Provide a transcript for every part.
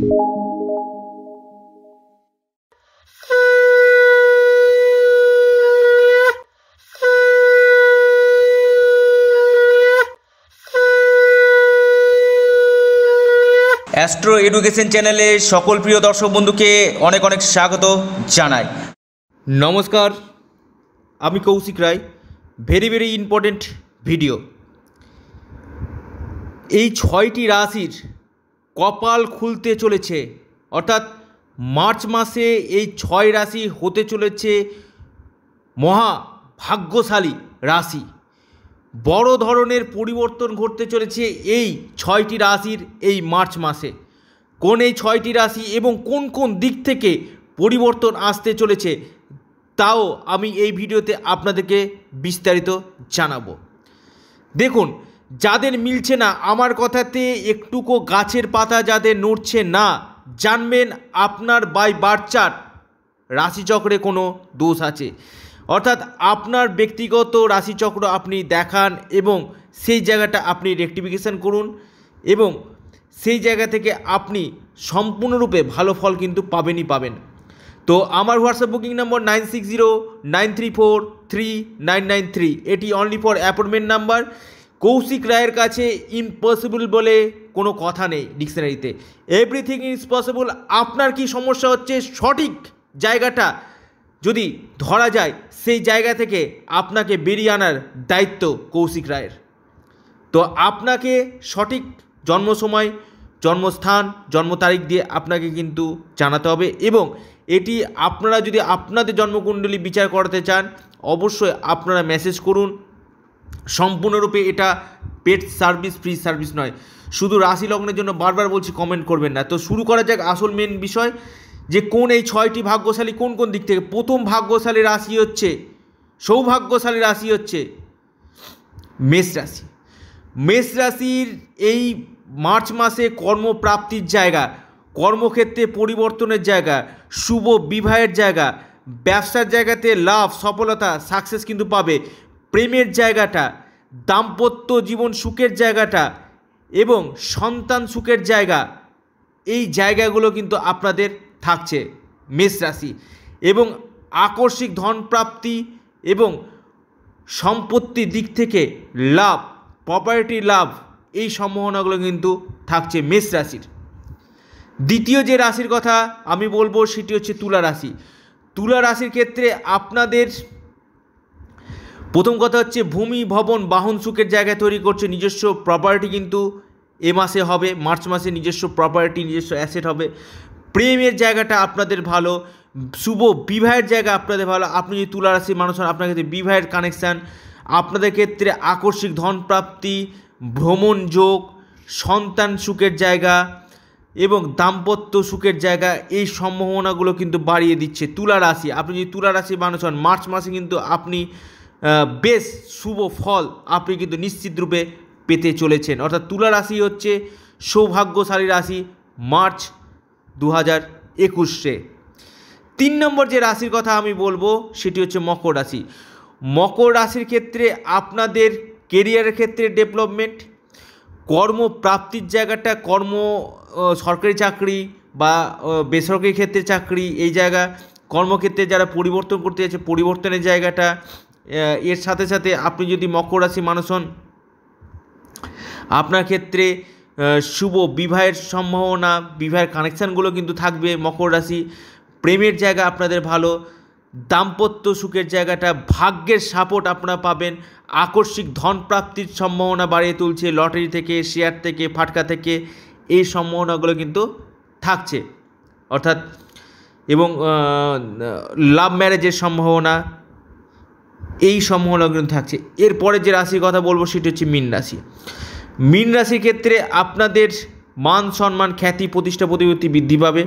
astro education চ্যানেলে সকল প্রিয় দর্শক বন্ধুকে অনেক অনেক স্বাগত জানাই নমস্কার আমি Koushik Roy very very important video এই ছয়টি রাশির কপাল খুলতে চলেছে অর্থাৎ মার্চ মাসে এই ছয় রাশি হতে চলেছে মহা ভাগ্যশালী রাশি বড় ধরনের পরিবর্তন ঘটতে চলেছে এই ছয়টি রাশির এই মার্চ মাসে কোন এই ছয়টি রাশি এবং কোন কোন দিক থেকে পরিবর্তন আসতে চলেছে তাও আমি এই ভিডিওতে আপনাদেরকে বিস্তারিত জানাবো দেখুন যাদের মিলছে না আমার কথাতে একটুকো গাছের পাতা যাদের নড়ছে না জানবেন আপনার বাই বার্চার রাশিচক্রে কোনো দোষ আছে অর্থাৎ আপনার ব্যক্তিগত রাশিচক্র আপনি দেখান এবং সেই জায়গাটা আপনি রেক্টিফিকেশান করুন এবং সেই জায়গা থেকে আপনি সম্পূর্ণরূপে ভালো ফল কিন্তু পাবেনই পাবেন তো আমার WhatsApp booking number nine six zero nine three four three nine nine three এটি only for appointment number Koushik রায়ের কাছে ইম্পসিবল বলে কোনো কথা নেই ডিকশনারিতে এভরিথিং ইজ পসিবল আপনার কি সমস্যা হচ্ছে সঠিক জায়গাটা যদি ধরা যায় সেই জায়গা থেকে আপনাকে বেরিয়ে আনার দায়িত্ব কৌশিক রায়ের তো আপনাকে সঠিক জন্ম সময় জন্মস্থান জন্ম তারিখ দিয়ে আপনাকে কিন্তু জানাতে হবে এবং এটি আপনারা যদি আপনাদের জন্মকুণ্ডলী বিচার করতে চান অবশ্যই আপনারা মেসেজ করুন সম্পূর্ণরূপে এটা পেড সার্ভিস ফ্রি সার্ভিস নয় শুধু রাশি লগ্নের জন্য বারবার বলছি কমেন্ট করবেন না তো শুরু করা যাক আসল মেন বিষয় যে কোন এই ছয়টি ভাগ্যশালী কোন কোন দিক থেকে প্রথম ভাগ্যশালী রাশি হচ্ছে সৌভাগ্যশালী রাশি হচ্ছে মেষ রাশি মেষ রাশির এই মার্চ মাসে কর্মপ্রাপ্তির জায়গা কর্মক্ষেত্রে পরিবর্তনের জায়গা শুভ বিবাহের জায়গা ব্যবসার জায়গাতে লাভ সফলতা সাকসেস কিন্তু পাবে প্রেমের জায়গাটা দাম্পত্য জীবন সুখের জায়গাটা এবং সন্তান সুখের জায়গা এই জায়গাগুলো কিন্তু আপনাদের থাকছে মেষ রাশি এবং আকর্ষিক ধনপ্রাপ্তি এবং সম্পত্তির দিক থেকে লাভ প্রপার্টি লাভ এই সম্ভাবনাগুলো কিন্তু থাকছে মেষ রাশির দ্বিতীয় যে রাশির কথা আমি বলবো সেটি হচ্ছে তুলা রাশি তুলা রাশির ক্ষেত্রে আপনাদের প্রথম কথা হচ্ছে ভূমি ভবন বাহন সুখের জায়গায় তৈরি করছে নিজস্ব প্রপার্টি কিন্তু এ মাসে হবে মার্চ মাসে নিজস্ব প্রপার্টি নিজস্ব অ্যাসেট হবে প্রেমের জায়গাটা আপনাদের ভালো শুভ বিবাহের জায়গা আপনাদের ভালো আপনি যদি তুলা রাশির মানুষ হন আপনার ক্ষেত্রে বিবাহের কানেকশান আপনাদের ক্ষেত্রে আকস্মিক ধনপ্রাপ্তি ভ্রমণ যোগ সন্তান সুখের জায়গা এবং দাম্পত্য সুখের জায়গা এই সম্ভাবনাগুলো কিন্তু বাড়িয়ে দিচ্ছে তুলা রাশি আপনি যদি তুলা রাশির মানুষ হন মার্চ মাসে কিন্তু আপনি বেশ শুভ ফল আপনি কিন্তু নিশ্চিত রূপে পেতে চলেছেন অর্থাৎ তুলা রাশি হচ্ছে সৌভাগ্যশালী রাশি মার্চ দু হাজার একুশে তিন নম্বর যে রাশির কথা আমি বলবো সেটি হচ্ছে মকর রাশি মকর রাশির ক্ষেত্রে আপনাদের কেরিয়ারের ক্ষেত্রে ডেভেলপমেন্ট কর্মপ্রাপ্তির জায়গাটা কর্ম সরকারি চাকরি বা বেসরকারি ক্ষেত্রে চাকরি এই জায়গা কর্মক্ষেত্রে যারা পরিবর্তন করতে যাচ্ছে পরিবর্তনের জায়গাটা এর সাথে সাথে আপনি যদি মকর রাশি মানুষ হন আপনার ক্ষেত্রে শুভ বিবাহের সম্ভাবনা বিবাহের কানেকশানগুলো কিন্তু থাকবে মকর রাশি প্রেমের জায়গা আপনাদের ভালো দাম্পত্য সুখের জায়গাটা ভাগ্যের সাপোর্ট আপনারা পাবেন আকস্মিক ধন প্রাপ্তির সম্ভাবনা বাড়িয়ে তুলছে লটারি থেকে শেয়ার থেকে ফাটকা থেকে এই সম্ভাবনাগুলো কিন্তু থাকছে অর্থাৎ এবং লাভ ম্যারেজের সম্ভাবনা এই সমূহ লগ্ন থাকছে এরপরে যে রাশির কথা বলবো সেটি হচ্ছে মীন রাশি মীন রাশির ক্ষেত্রে আপনাদের মান সম্মান খ্যাতি প্রতিষ্ঠা প্রতিপত্তি বৃদ্ধি পাবে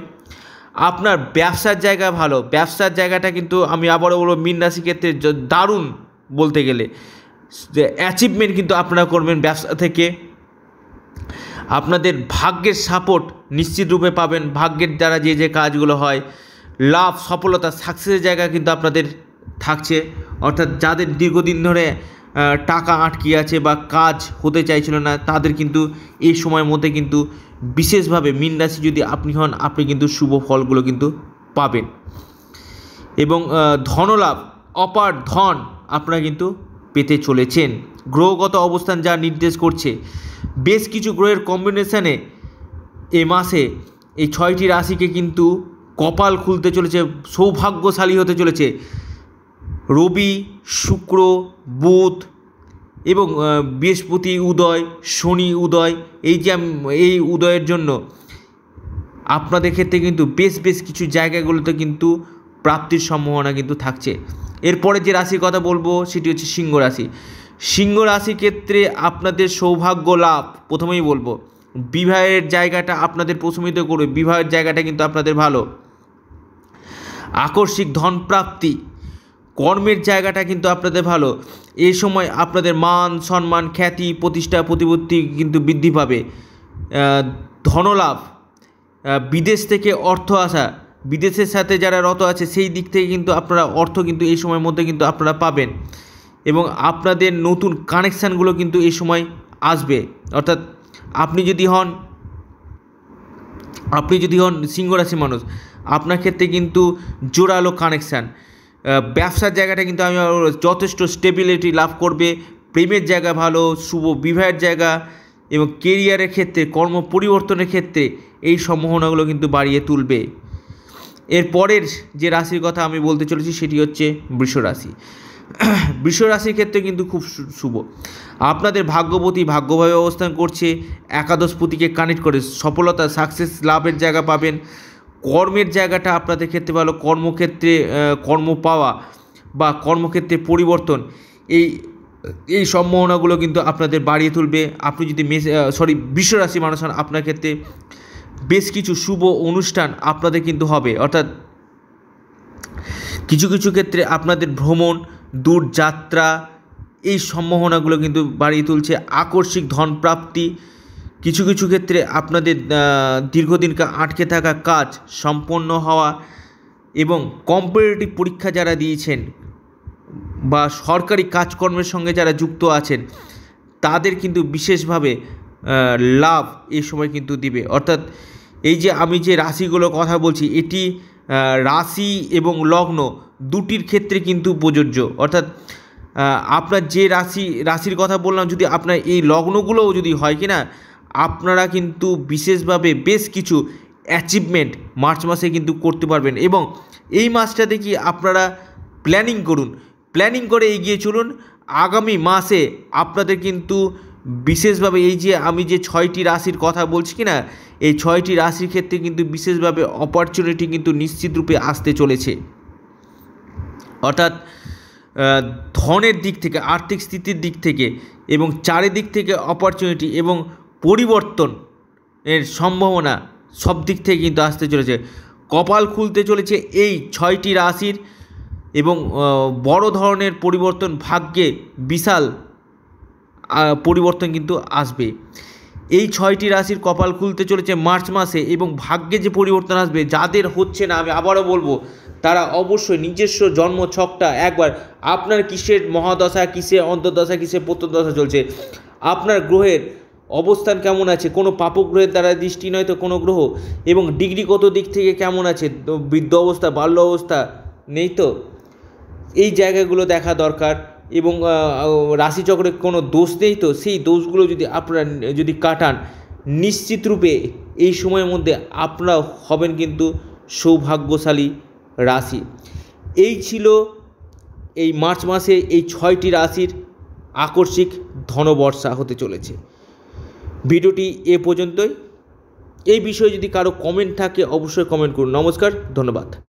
আপনার ব্যবসার জায়গা ভালো ব্যবসার জায়গাটা কিন্তু আমি আবারও বলবো মীন রাশির ক্ষেত্রে দারুণ বলতে গেলে অ্যাচিভমেন্ট কিন্তু আপনারা করবেন ব্যবসা থেকে আপনাদের ভাগ্যের সাপোর্ট নিশ্চিত রূপে পাবেন ভাগ্যের দ্বারা যে যে কাজগুলো হয় লাভ সফলতা সাকসেসের জায়গা কিন্তু আপনাদের থাকছে অর্থাৎ যাদের দীর্ঘদিন ধরে টাকা আটকে আছে বা কাজ হতে চাইছিল না তাদের কিন্তু এই সময়ের মধ্যে কিন্তু বিশেষভাবে মিন রাশি যদি আপনি হন আপনি কিন্তু শুভ ফলগুলো কিন্তু পাবেন এবং ধনলাভ অপার ধন আপনারা কিন্তু পেতে চলেছেন গ্রহগত অবস্থান যা নির্দেশ করছে বেশ কিছু গ্রহের কম্বিনেশানে এ মাসে এই ছয়টি রাশিকে কিন্তু কপাল খুলতে চলেছে সৌভাগ্যশালী হতে চলেছে রবি শুক্র বুধ এবং বৃহস্পতি উদয় শনি উদয় এই যে এই উদয়ের জন্য আপনাদের ক্ষেত্রে কিন্তু বেশ বেশ কিছু জায়গাগুলোতে কিন্তু প্রাপ্তির সম্ভাবনা কিন্তু থাকছে এরপরে যে রাশির কথা বলবো সেটি হচ্ছে সিংহ রাশি সিংহ রাশির ক্ষেত্রে আপনাদের সৌভাগ্য লাভ প্রথমেই বলবো বিবাহের জায়গাটা আপনাদের প্রশমিত করবে বিবাহের জায়গাটা কিন্তু আপনাদের ভালো আকস্মিক ধনপ্রাপ্তি কর্মের জায়গাটা কিন্তু আপনাদের ভালো এই সময় আপনাদের মান সম্মান খ্যাতি প্রতিষ্ঠা প্রতিপত্তি কিন্তু বৃদ্ধি পাবে ধনলাভ বিদেশ থেকে অর্থ আসা বিদেশের সাথে যারা রত আছে সেই দিক থেকে কিন্তু আপনারা অর্থ কিন্তু এই সময়ের মধ্যে কিন্তু আপনারা পাবেন এবং আপনাদের নতুন কানেকশানগুলো কিন্তু এই সময় আসবে অর্থাৎ আপনি যদি হন আপনি যদি হন সিংহরাশি মানুষ আপনার ক্ষেত্রে কিন্তু জোরালো কানেকশান ব্যবসার জায়গাটা কিন্তু আমি যথেষ্ট স্টেবিলিটি লাভ করবে প্রেমের জায়গা ভালো শুভ বিবাহের জায়গা এবং কেরিয়ারের ক্ষেত্রে কর্ম পরিবর্তনের ক্ষেত্রে এই সম্ভাবনাগুলো কিন্তু বাড়িয়ে তুলবে এর পরের যে রাশির কথা আমি বলতে চলেছি সেটি হচ্ছে বৃষ রাশি বৃষ রাশির ক্ষেত্রে কিন্তু খুব শুভ আপনাদের ভাগ্যপতি ভাগ্যভাবে অবস্থান করছে একাদশ পুঁতিকে কানেক্ট করে সফলতা সাকসেস লাভের জায়গা পাবেন কর্মের জায়গাটা আপনাদের ক্ষেত্রে ভালো কর্মক্ষেত্রে কর্ম পাওয়া বা কর্মক্ষেত্রে পরিবর্তন এই এই সম্ভাবনাগুলো কিন্তু আপনাদের বাড়িয়ে তুলবে আপনি যদি মেস সরি বিশ্বরাশি মানুষ হন আপনার ক্ষেত্রে বেশ কিছু শুভ অনুষ্ঠান আপনাদের কিন্তু হবে অর্থাৎ কিছু কিছু ক্ষেত্রে আপনাদের ভ্রমণ দূর যাত্রা এই সম্ভাবনাগুলো কিন্তু বাড়িয়ে তুলছে আকস্মিক ধনপ্রাপ্তি কিছু কিছু ক্ষেত্রে আপনাদের দীর্ঘদিনকার আটকে থাকা কাজ সম্পন্ন হওয়া এবং কম্পিটিটিভ পরীক্ষা যারা দিয়েছেন বা সরকারি কাজকর্মের সঙ্গে যারা যুক্ত আছেন তাদের কিন্তু বিশেষভাবে লাভ এই সময় কিন্তু দিবে অর্থাৎ এই যে আমি যে রাশিগুলো কথা বলছি এটি রাশি এবং লগ্ন দুটির ক্ষেত্রে কিন্তু প্রযোজ্য অর্থাৎ আপনার যে রাশি রাশির কথা বললাম যদি আপনার এই লগ্নগুলোও যদি হয় কিনা না আপনারা কিন্তু বিশেষভাবে বেশ কিছু অ্যাচিভমেন্ট মার্চ মাসে কিন্তু করতে পারবেন এবং এই মাসটা দেখি আপনারা প্ল্যানিং করুন প্ল্যানিং করে এগিয়ে চলুন আগামী মাসে আপনাদের কিন্তু বিশেষভাবে এই যে আমি যে ছয়টি রাশির কথা বলছি কি না এই ছয়টি রাশির ক্ষেত্রে কিন্তু বিশেষভাবে অপরচুনিটি কিন্তু নিশ্চিতরূপে আসতে চলেছে অর্থাৎ ধনের দিক থেকে আর্থিক স্থিতির দিক থেকে এবং চারিদিক থেকে অপরচুনিটি এবং পরিবর্তন এর সম্ভাবনা সব দিক থেকে কিন্তু আসতে চলেছে কপাল খুলতে চলেছে এই ছয়টি রাশির এবং বড় ধরনের পরিবর্তন ভাগ্যে বিশাল পরিবর্তন কিন্তু আসবে এই ছয়টি রাশির কপাল খুলতে চলেছে মার্চ মাসে এবং ভাগ্যে যে পরিবর্তন আসবে যাদের হচ্ছে না আমি আবারও বলবো তারা অবশ্যই নিজস্ব জন্ম ছকটা একবার আপনার কিসের মহাদশা কিসে অন্তর্দশা কিসে প্রত্যদশা চলছে আপনার গ্রহের অবস্থান কেমন আছে কোনো পাপগ্রহের দ্বারা দৃষ্টি নয় তো কোনো গ্রহ এবং ডিগ্রিগত দিক থেকে কেমন আছে বৃদ্ধ অবস্থা বাল্য অবস্থা নেই তো এই জায়গাগুলো দেখা দরকার এবং রাশিচক্রে কোনো দোষ নেই তো সেই দোষগুলো যদি আপনারা যদি কাটান নিশ্চিত রূপে এই সময়ের মধ্যে আপনারা হবেন কিন্তু সৌভাগ্যশালী রাশি এই ছিল এই মার্চ মাসে এই ছয়টি রাশির আকস্মিক ধনবর্ষা হতে চলেছে ভিডিওটি এ পর্যন্তই এই বিষয়ে যদি কারো কমেন্ট থাকে অবশ্যই কমেন্ট করুন নমস্কার ধন্যবাদ